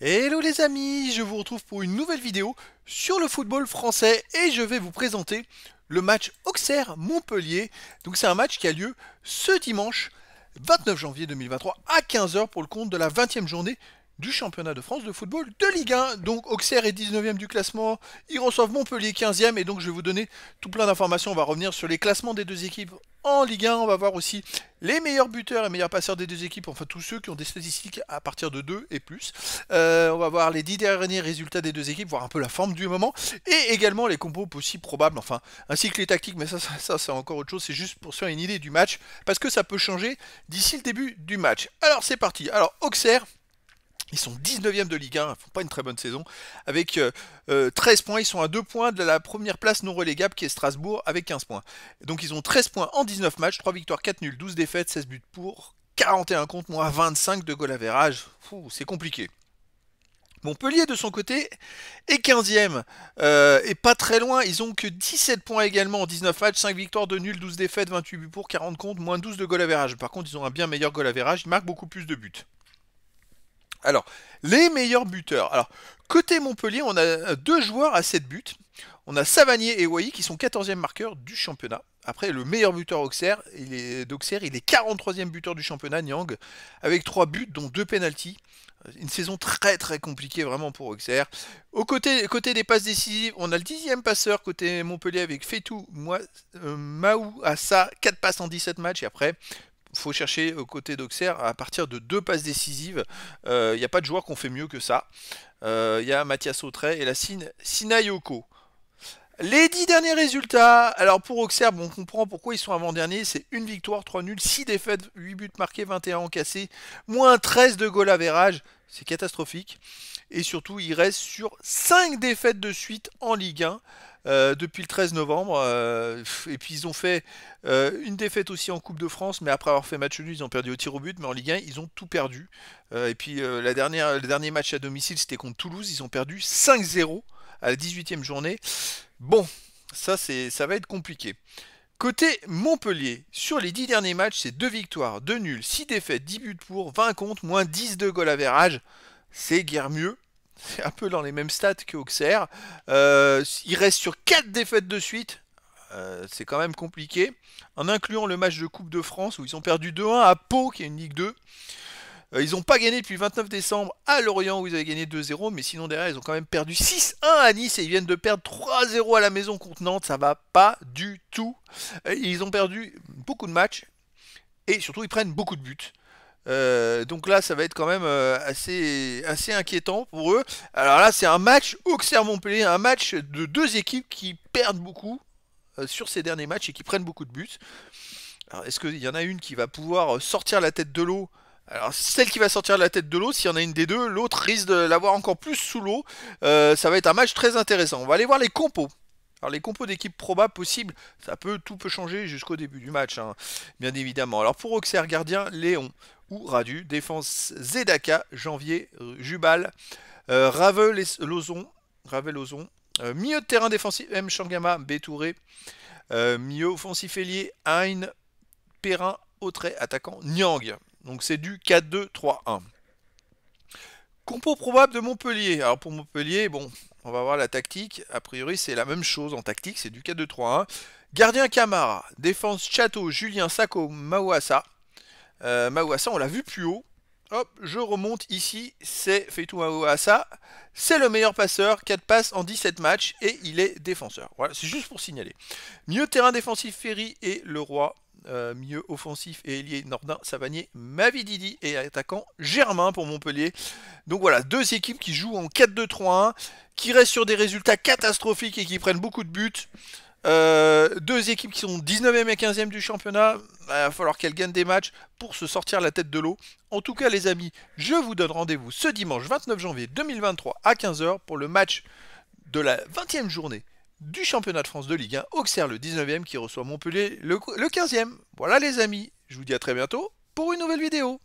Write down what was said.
Hello les amis, je vous retrouve pour une nouvelle vidéo sur le football français et je vais vous présenter le match Auxerre-Montpellier. Donc c'est un match qui a lieu ce dimanche 29 janvier 2023 à 15h pour le compte de la 20e journée du championnat de France de football de Ligue 1. Donc Auxerre est 19e du classement, ils reçoivent Montpellier 15e et donc je vais vous donner tout plein d'informations. On va revenir sur les classements des deux équipes en Ligue 1. On va voir aussi les meilleurs buteurs et meilleurs passeurs des deux équipes, enfin tous ceux qui ont des statistiques à partir de 2 et plus. Euh, on va voir les 10 derniers résultats des deux équipes, voir un peu la forme du moment et également les compos possibles, probables, enfin ainsi que les tactiques. Mais ça, ça, ça c'est encore autre chose, c'est juste pour se faire une idée du match parce que ça peut changer d'ici le début du match. Alors c'est parti. Alors Auxerre ils sont 19e de Ligue 1, font pas une très bonne saison. Avec 13 euh, euh, points, ils sont à 2 points de la première place non relégable qui est Strasbourg avec 15 points. Donc ils ont 13 points en 19 matchs, 3 victoires, 4 nuls, 12 défaites, 16 buts pour, 41 contre, moins 25 de goal à C'est compliqué. Montpellier de son côté est 15e euh, et pas très loin, ils ont que 17 points également en 19 matchs, 5 victoires, 2 nuls, 12 défaites, 28 buts pour, 40 contre, moins 12 de goal verrage. Par contre, ils ont un bien meilleur goal verrage, ils marquent beaucoup plus de buts. Alors, les meilleurs buteurs. Alors, côté Montpellier, on a deux joueurs à 7 buts. On a Savanier et Wailly qui sont 14e marqueurs du championnat. Après, le meilleur buteur d'Auxerre, il est, est 43e buteur du championnat, Nyang, avec 3 buts, dont 2 pénalties. Une saison très très compliquée vraiment pour Auxerre. Au côté, côté des passes décisives, on a le 10e passeur côté Montpellier avec Fetou, moi, euh, Maou, Assa, 4 passes en 17 matchs. Et après, faut chercher côté d'Auxerre à partir de deux passes décisives. Il euh, n'y a pas de joueur qu'on fait mieux que ça. Il euh, y a Mathias Autrey et la Sinayoko. Les dix derniers résultats, alors pour Auxerre, on comprend pourquoi ils sont avant-derniers, c'est une victoire, 3 nuls, 6 défaites, 8 buts marqués, 21 cassé, moins 13 de goal à c'est catastrophique. Et surtout, ils restent sur cinq défaites de suite en Ligue 1 euh, depuis le 13 novembre. Euh, et puis ils ont fait euh, une défaite aussi en Coupe de France, mais après avoir fait match nul, ils ont perdu au tir au but, mais en Ligue 1, ils ont tout perdu. et puis la dernière, le dernier match à domicile, c'était contre Toulouse, ils ont perdu 5-0 à la 18e journée. Bon, ça, ça va être compliqué. Côté Montpellier, sur les 10 derniers matchs, c'est 2 victoires, 2 nuls, 6 défaites, 10 buts pour, 20 contre, moins 10 de goal à C'est guère mieux. C'est un peu dans les mêmes stats qu'Auxerre. Euh, il reste sur 4 défaites de suite. Euh, c'est quand même compliqué. En incluant le match de Coupe de France où ils ont perdu 2-1 à Pau, qui est une Ligue 2. Euh, ils n'ont pas gagné depuis 29 décembre à Lorient où ils avaient gagné 2-0, mais sinon derrière ils ont quand même perdu 6-1 à Nice et ils viennent de perdre 3-0 à la maison contre Nantes, ça va pas du tout. Euh, ils ont perdu beaucoup de matchs et surtout ils prennent beaucoup de buts. Euh, donc là, ça va être quand même assez, assez inquiétant pour eux. Alors là, c'est un match Auxerre-Montpellier, un match de deux équipes qui perdent beaucoup sur ces derniers matchs et qui prennent beaucoup de buts. Alors est-ce qu'il y en a une qui va pouvoir sortir la tête de l'eau alors, celle qui va sortir de la tête de l'eau, s'il y en a une des deux, l'autre risque de l'avoir encore plus sous l'eau. Euh, ça va être un match très intéressant. On va aller voir les compos. Alors les compos d'équipe probables possibles, ça peut tout peut changer jusqu'au début du match, hein, bien évidemment. Alors pour Auxerre gardien, Léon ou Radu, défense Zedaka, Janvier, euh, Jubal, euh, Ravel Lozon, Ravel Lozon, milieu de terrain défensif M Shangama, Bétouré, euh, milieu offensif ailier Hein, Perrin, Autré, attaquant Niang. Donc c'est du 4-2-3-1. Compo probable de Montpellier. Alors pour Montpellier, bon, on va voir la tactique. A priori, c'est la même chose en tactique, c'est du 4-2-3-1. Gardien Camara, défense Château, Julien Sacco, Mawassa. Euh, on l'a vu plus haut. Hop, je remonte ici, c'est Feitou Mawassa. C'est le meilleur passeur, 4 passes en 17 matchs et il est défenseur. Voilà, c'est juste pour signaler. Mieux terrain défensif Ferry et Leroy. Euh, Mieux offensif et ailier Nordin, Savanier, Mavididi et attaquant Germain pour Montpellier. Donc voilà, deux équipes qui jouent en 4-2-3-1, qui restent sur des résultats catastrophiques et qui prennent beaucoup de buts. Euh, deux équipes qui sont 19e et 15e du championnat. Il bah, va falloir qu'elles gagnent des matchs pour se sortir la tête de l'eau. En tout cas, les amis, je vous donne rendez-vous ce dimanche 29 janvier 2023 à 15h pour le match de la 20e journée du championnat de France de Ligue 1, Auxerre le 19e qui reçoit Montpellier le, le 15e. Voilà les amis, je vous dis à très bientôt pour une nouvelle vidéo.